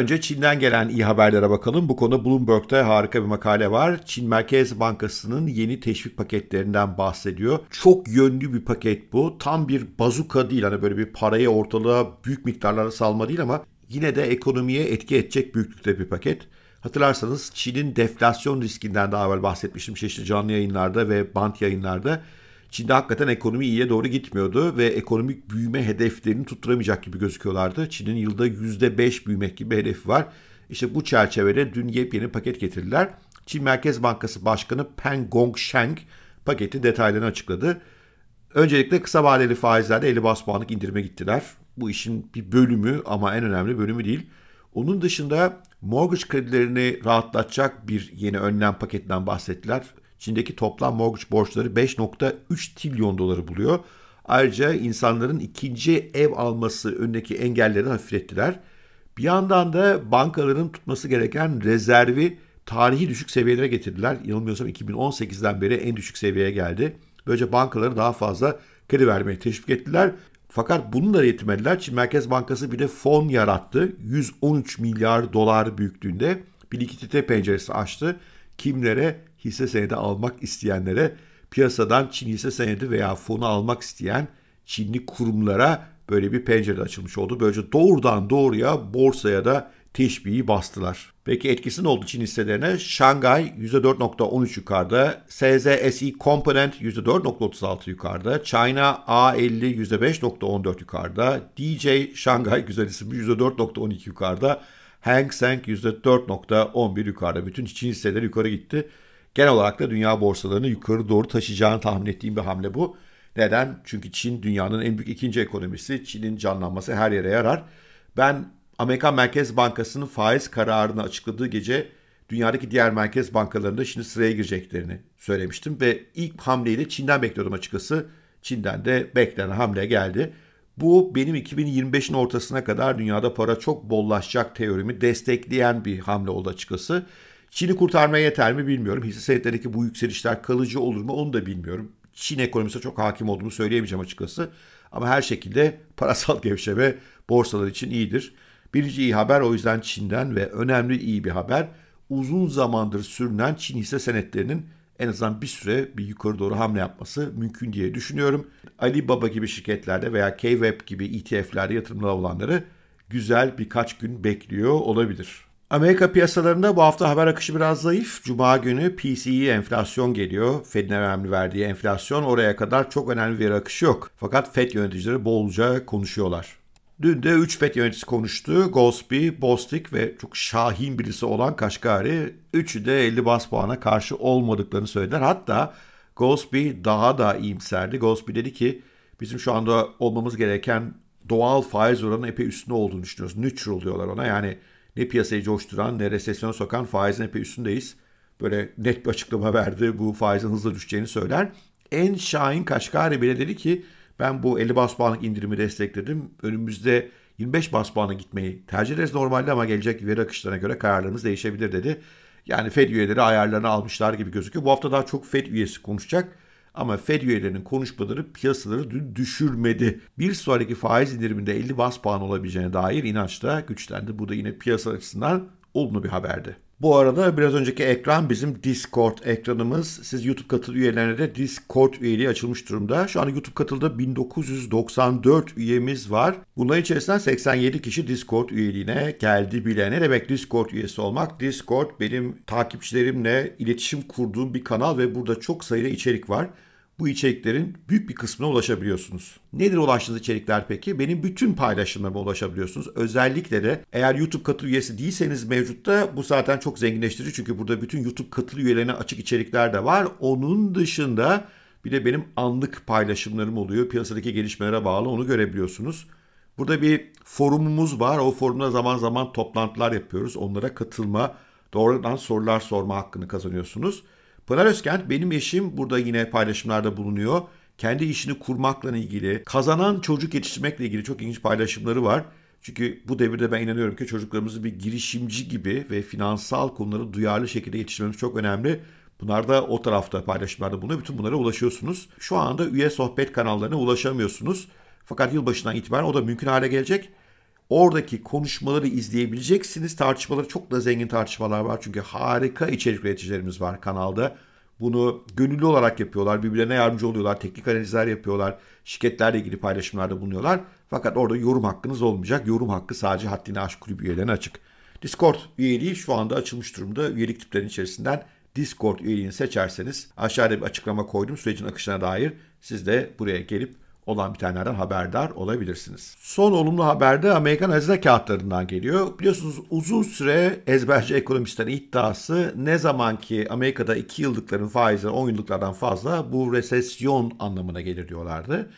Önce Çin'den gelen iyi haberlere bakalım. Bu konu Bloomberg'da harika bir makale var. Çin Merkez Bankası'nın yeni teşvik paketlerinden bahsediyor. Çok yönlü bir paket bu. Tam bir bazuka değil hani böyle bir parayı ortalığa büyük miktarlara salma değil ama yine de ekonomiye etki edecek büyüklükte bir paket. Hatırlarsanız Çin'in deflasyon riskinden daha evvel bahsetmiştim çeşitli canlı yayınlarda ve bant yayınlarda. Çin'de hakikaten ekonomi iyiye doğru gitmiyordu ve ekonomik büyüme hedeflerini tutturamayacak gibi gözüküyorlardı. Çin'in yılda %5 büyümek gibi hedefi var. İşte bu çerçevede dün yepyeni paket getirdiler. Çin Merkez Bankası Başkanı Peng Gongsheng paketin detaylarını açıkladı. Öncelikle kısa vadeli faizlerde 50 bas puanlık indirime gittiler. Bu işin bir bölümü ama en önemli bölümü değil. Onun dışında mortgage kredilerini rahatlatacak bir yeni önlem paketinden bahsettiler. Çin'deki toplam mortgage borçları 5.3 trilyon doları buluyor. Ayrıca insanların ikinci ev alması önündeki engelleri hafiflettiler. Bir yandan da bankaların tutması gereken rezervi tarihi düşük seviyelere getirdiler. Yanılmıyorsam 2018'den beri en düşük seviyeye geldi. Böylece bankaları daha fazla kredi vermeye teşvik ettiler. Fakat bununla da yetinmediler. Çin Merkez Bankası bir de fon yarattı. 113 milyar dolar büyüklüğünde bir likidite penceresi açtı kimlere hisse senedi almak isteyenlere piyasadan Çin hisse senedi veya fonu almak isteyen Çinli kurumlara böyle bir pencere açılmış oldu. Böylece doğrudan doğruya borsaya da teşbihi bastılar. Peki etkisi ne oldu Çin hisselerine? Şangay %4.13 yukarıda, SZSE Component %4.36 yukarıda, China A50 %5.14 yukarıda, DJ Şangay güzel ismi %4.12 yukarıda, Hang Seng %4.11 yukarıda. Bütün Çin hisseleri yukarı gitti. Genel olarak da dünya borsalarını yukarı doğru taşıyacağını tahmin ettiğim bir hamle bu. Neden? Çünkü Çin dünyanın en büyük ikinci ekonomisi. Çin'in canlanması her yere yarar. Ben Amerikan Merkez Bankası'nın faiz kararını açıkladığı gece dünyadaki diğer merkez bankalarında şimdi sıraya gireceklerini söylemiştim ve ilk hamleyi de Çin'den bekliyordum açıkçası. Çin'den de beklenen hamle geldi. Bu benim 2025'in ortasına kadar dünyada para çok bollaşacak teorimi destekleyen bir hamle oldu açıkçası. Çin'i kurtarmaya yeter mi bilmiyorum. Hisse senetlerindeki bu yükselişler kalıcı olur mu onu da bilmiyorum. Çin ekonomisine çok hakim olduğumu söyleyemeyeceğim açıkçası. Ama her şekilde parasal gevşeme borsalar için iyidir. Birinci iyi haber o yüzden Çin'den ve önemli iyi bir haber uzun zamandır sürünen Çin hisse senetlerinin en azından bir süre bir yukarı doğru hamle yapması mümkün diye düşünüyorum. Alibaba gibi şirketlerde veya KWeb gibi ETF'lerde yatırımları olanları güzel birkaç gün bekliyor olabilir. Amerika piyasalarında bu hafta haber akışı biraz zayıf. Cuma günü PCE enflasyon geliyor. Fed'in önemli verdiği enflasyon oraya kadar çok önemli bir akışı yok. Fakat Fed yöneticileri bolca konuşuyorlar. Dün de 3 FED yöneticisi konuştu. Gosby, Bostik ve çok şahin birisi olan Kaşgari üçü de 50 bas puana karşı olmadıklarını söylediler. Hatta Gosby daha da iyimserdi. Gosby dedi ki bizim şu anda olmamız gereken doğal faiz oranının epey üstünde olduğunu düşünüyoruz. Neutral diyorlar ona yani ne piyasayı coşturan ne resesyona sokan faizin epey üstündeyiz. Böyle net bir açıklama verdi bu faizin hızla düşeceğini söyler. En şahin Kaşgari bile dedi ki ben bu 50 bas puanlık indirimi destekledim. Önümüzde 25 bas puanı gitmeyi tercih ederiz normalde ama gelecek veri akışlarına göre kararlarımız değişebilir dedi. Yani Fed üyeleri ayarlarını almışlar gibi gözüküyor. Bu hafta daha çok Fed üyesi konuşacak. Ama Fed üyelerinin konuşmaları piyasaları dün düşürmedi. Bir sonraki faiz indiriminde 50 bas puan olabileceğine dair inanç da güçlendi. Bu da yine piyasa açısından olumlu bir haberdi. Bu arada biraz önceki ekran bizim Discord ekranımız. Siz YouTube katıl üyelerine de Discord üyeliği açılmış durumda. Şu an YouTube katılda 1994 üyemiz var. Bunların içerisinden 87 kişi Discord üyeliğine geldi bile. Ne demek Discord üyesi olmak? Discord benim takipçilerimle iletişim kurduğum bir kanal ve burada çok sayıda içerik var bu içeriklerin büyük bir kısmına ulaşabiliyorsunuz. Nedir ulaştığınız içerikler peki? Benim bütün paylaşımlarıma ulaşabiliyorsunuz. Özellikle de eğer YouTube katıl üyesi değilseniz mevcutta bu zaten çok zenginleştirici. Çünkü burada bütün YouTube katıl üyelerine açık içerikler de var. Onun dışında bir de benim anlık paylaşımlarım oluyor. Piyasadaki gelişmelere bağlı onu görebiliyorsunuz. Burada bir forumumuz var. O forumda zaman zaman toplantılar yapıyoruz. Onlara katılma, doğrudan sorular sorma hakkını kazanıyorsunuz. Pınar Özkent benim eşim burada yine paylaşımlarda bulunuyor. Kendi işini kurmakla ilgili, kazanan çocuk yetiştirmekle ilgili çok ilginç paylaşımları var. Çünkü bu devirde ben inanıyorum ki çocuklarımızı bir girişimci gibi ve finansal konuları duyarlı şekilde yetiştirmemiz çok önemli. Bunlar da o tarafta paylaşımlarda bulunuyor. Bütün bunlara ulaşıyorsunuz. Şu anda üye sohbet kanallarına ulaşamıyorsunuz. Fakat yılbaşından itibaren o da mümkün hale gelecek. Oradaki konuşmaları izleyebileceksiniz. Tartışmaları çok da zengin tartışmalar var. Çünkü harika içerik üreticilerimiz var kanalda. Bunu gönüllü olarak yapıyorlar. Birbirlerine yardımcı oluyorlar. Teknik analizler yapıyorlar. Şirketlerle ilgili paylaşımlarda bulunuyorlar. Fakat orada yorum hakkınız olmayacak. Yorum hakkı sadece haddini aşk kulübü üyelerine açık. Discord üyeliği şu anda açılmış durumda. Üyelik tiplerinin içerisinden Discord üyeliğini seçerseniz aşağıda bir açıklama koydum sürecin akışına dair. Siz de buraya gelip olan bir bitenlerden haberdar olabilirsiniz. Son olumlu haberde Amerikan hazine kağıtlarından geliyor. Biliyorsunuz uzun süre ezberci ekonomistlerin iddiası ne zaman ki Amerika'da 2 yıllıkların faizi 10 yıllıklardan fazla bu resesyon anlamına gelir diyorlardı.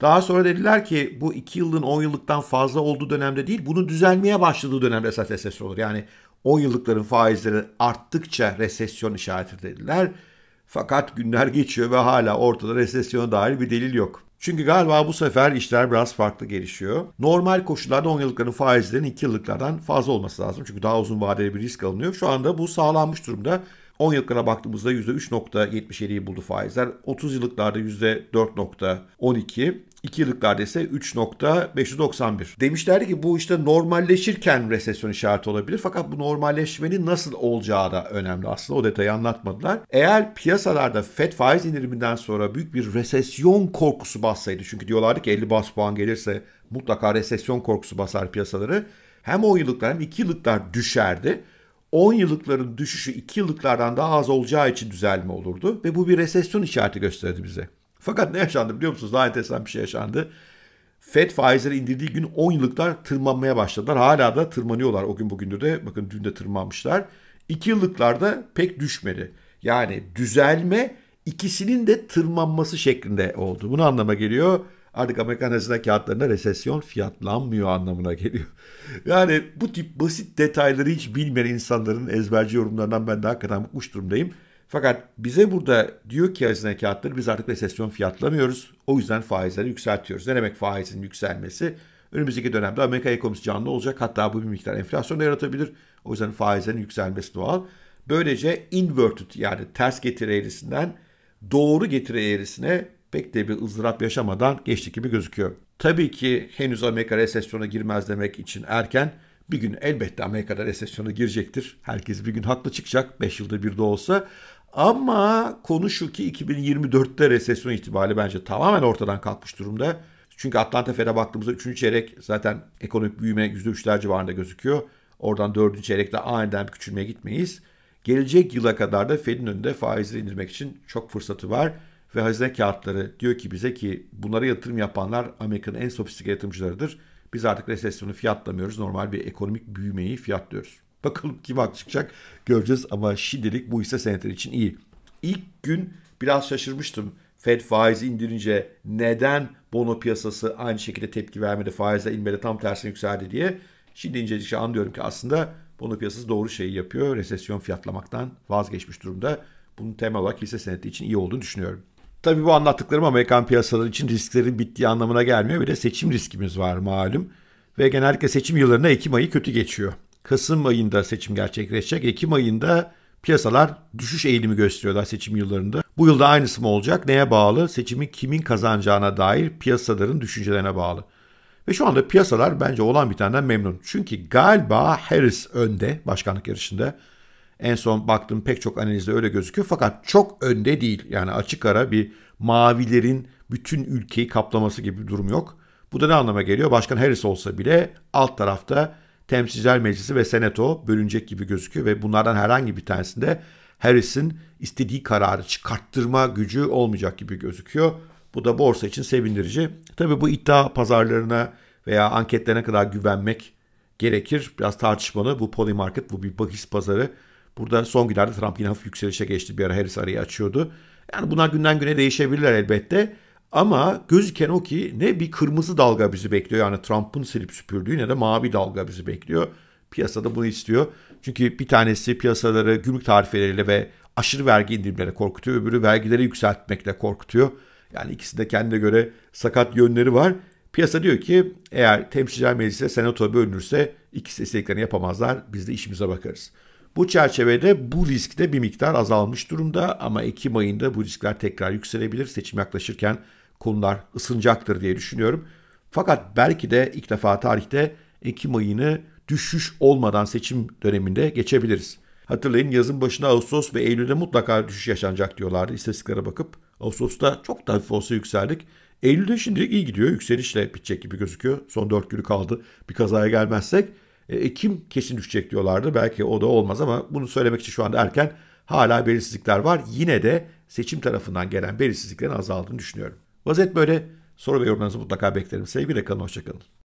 Daha sonra dediler ki bu 2 yılın 10 yıllıktan fazla olduğu dönemde değil, bunun düzelmeye başladığı dönemde esas resesyon olur. Yani 10 yıllıkların faizleri arttıkça resesyon işareti dediler. Fakat günler geçiyor ve hala ortada resesyona dair bir delil yok. Çünkü galiba bu sefer işler biraz farklı gelişiyor. Normal koşullarda 10 yıllıkların faizlerinin 2 yıllıklardan fazla olması lazım. Çünkü daha uzun vadeli bir risk alınıyor. Şu anda bu sağlanmış durumda. 10 yıllıklara baktığımızda %3.77'yi buldu faizler. 30 yıllıklarda %4.12, 2 yıllıklarda ise 3.591. Demişlerdi ki bu işte normalleşirken resesyon işareti olabilir. Fakat bu normalleşmenin nasıl olacağı da önemli aslında. O detayı anlatmadılar. Eğer piyasalarda FED faiz indiriminden sonra büyük bir resesyon korkusu bassaydı. Çünkü diyorlardı ki 50 bas puan gelirse mutlaka resesyon korkusu basar piyasaları. Hem 10 yıllıklar hem 2 yıllıklar düşerdi. 10 yıllıkların düşüşü 2 yıllıklardan daha az olacağı için düzelme olurdu ve bu bir resesyon işareti gösterdi bize. Fakat ne yaşandı biliyor musunuz? Daha enteresan bir şey yaşandı. FED faizleri indirdiği gün 10 yıllıklar tırmanmaya başladılar. Hala da tırmanıyorlar o gün bugündür de. Bakın dün de tırmanmışlar. 2 yıllıklarda pek düşmedi. Yani düzelme ikisinin de tırmanması şeklinde oldu. Bunu anlama geliyor. Artık Amerikan hazine kağıtlarında resesyon fiyatlanmıyor anlamına geliyor. Yani bu tip basit detayları hiç bilmeyen insanların ezberci yorumlarından ben daha kadar uç durumdayım. Fakat bize burada diyor ki hazine kağıtları biz artık resesyon fiyatlamıyoruz. O yüzden faizleri yükseltiyoruz. Ne demek faizin yükselmesi? Önümüzdeki dönemde Amerika ekonomisi canlı olacak. Hatta bu bir miktar enflasyon yaratabilir. O yüzden faizlerin yükselmesi doğal. Böylece inverted yani ters getiri eğrisinden doğru getiri eğrisine pek de bir ızdırap yaşamadan geçti gibi gözüküyor. Tabii ki henüz Amerika resesyona girmez demek için erken. Bir gün elbette Amerika'da resesyona girecektir. Herkes bir gün haklı çıkacak 5 yılda bir de olsa. Ama konu şu ki 2024'te resesyon ihtimali bence tamamen ortadan kalkmış durumda. Çünkü Atlanta Fed'e baktığımızda 3. çeyrek zaten ekonomik büyüme %3'ler civarında gözüküyor. Oradan 4. çeyrekte aniden bir küçülmeye gitmeyiz. Gelecek yıla kadar da Fed'in önünde faizleri indirmek için çok fırsatı var. Ve hazine kağıtları diyor ki bize ki bunlara yatırım yapanlar Amerika'nın en sofistike yatırımcılarıdır. Biz artık resesyonu fiyatlamıyoruz. Normal bir ekonomik büyümeyi fiyatlıyoruz. Bakalım kim haklı çıkacak göreceğiz ama şimdilik bu hisse senetleri için iyi. İlk gün biraz şaşırmıştım. Fed faizi indirince neden bono piyasası aynı şekilde tepki vermedi, faizle inmedi, tam tersine yükseldi diye. Şimdi incelikçe anlıyorum ki aslında bono piyasası doğru şeyi yapıyor. Resesyon fiyatlamaktan vazgeçmiş durumda. Bunun temel olarak hisse senedi için iyi olduğunu düşünüyorum. Tabii bu anlattıklarım Amerikan piyasaları için risklerin bittiği anlamına gelmiyor. Bir de seçim riskimiz var malum. Ve genellikle seçim yıllarına Ekim ayı kötü geçiyor. Kasım ayında seçim gerçekleşecek. Ekim ayında piyasalar düşüş eğilimi gösteriyorlar seçim yıllarında. Bu yılda aynısı mı olacak? Neye bağlı? Seçimi kimin kazanacağına dair piyasaların düşüncelerine bağlı. Ve şu anda piyasalar bence olan bir bitenden memnun. Çünkü galiba Harris önde başkanlık yarışında. En son baktığım pek çok analizde öyle gözüküyor. Fakat çok önde değil. Yani açık ara bir mavilerin bütün ülkeyi kaplaması gibi bir durum yok. Bu da ne anlama geliyor? Başkan Harris olsa bile alt tarafta Temsilciler Meclisi ve Senato bölünecek gibi gözüküyor ve bunlardan herhangi bir tanesinde Harris'in istediği kararı çıkarttırma gücü olmayacak gibi gözüküyor. Bu da borsa için sevindirici. Tabii bu iddia pazarlarına veya anketlerine kadar güvenmek gerekir. Biraz tartışmalı. Bu poly market, bu bir bahis pazarı. Burada son günlerde Trump yine hafif yükselişe geçti. Bir ara Harris arayı açıyordu. Yani bunlar günden güne değişebilirler elbette. Ama gözüken o ki ne bir kırmızı dalga bizi bekliyor yani Trump'ın silip süpürdüğü ne de mavi dalga bizi bekliyor. Piyasada bunu istiyor. Çünkü bir tanesi piyasaları gümrük tarifeleriyle ve aşırı vergi indirimleriyle korkutuyor. Öbürü vergileri yükseltmekle korkutuyor. Yani ikisinde de kendine göre sakat yönleri var. Piyasa diyor ki eğer temsilciler meclise senato bölünürse ikisi istediklerini yapamazlar. Biz de işimize bakarız. Bu çerçevede bu risk de bir miktar azalmış durumda ama Ekim ayında bu riskler tekrar yükselebilir. Seçim yaklaşırken konular ısınacaktır diye düşünüyorum. Fakat belki de ilk defa tarihte Ekim ayını düşüş olmadan seçim döneminde geçebiliriz. Hatırlayın yazın başına Ağustos ve Eylül'de mutlaka düşüş yaşanacak diyorlardı istatistiklere bakıp. Ağustos'ta çok da hafif olsa yükseldik. Eylül'de şimdilik iyi gidiyor. Yükselişle bitecek gibi gözüküyor. Son 4 günü kaldı. Bir kazaya gelmezsek e, Kim kesin düşecek diyorlardı. Belki o da olmaz ama bunu söylemek için şu anda erken. Hala belirsizlikler var. Yine de seçim tarafından gelen belirsizliklerin azaldığını düşünüyorum. Vaziyet böyle. Soru ve yorumlarınızı mutlaka beklerim. Sevgiyle kalın, hoşçakalın.